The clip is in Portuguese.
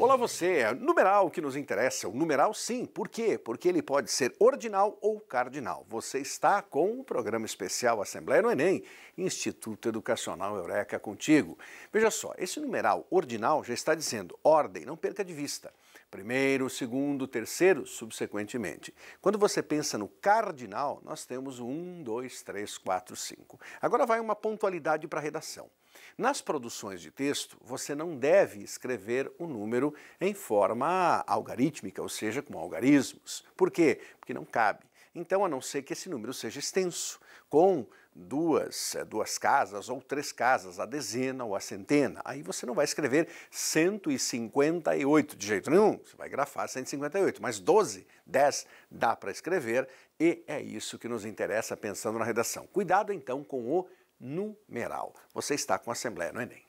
Olá você, é numeral que nos interessa, o numeral sim, por quê? Porque ele pode ser ordinal ou cardinal. Você está com o programa especial Assembleia no Enem, Instituto Educacional Eureka contigo. Veja só, esse numeral ordinal já está dizendo ordem, não perca de vista. Primeiro, segundo, terceiro, subsequentemente. Quando você pensa no cardinal, nós temos um, dois, três, quatro, cinco. Agora vai uma pontualidade para a redação. Nas produções de texto, você não deve escrever o um número em forma algarítmica, ou seja, com algarismos. Por quê? Porque não cabe. Então, a não ser que esse número seja extenso, com duas, eh, duas casas ou três casas, a dezena ou a centena. Aí você não vai escrever 158 de jeito nenhum, você vai grafar 158, mas 12, 10 dá para escrever e é isso que nos interessa pensando na redação. Cuidado então com o numeral. Você está com a Assembleia no Enem.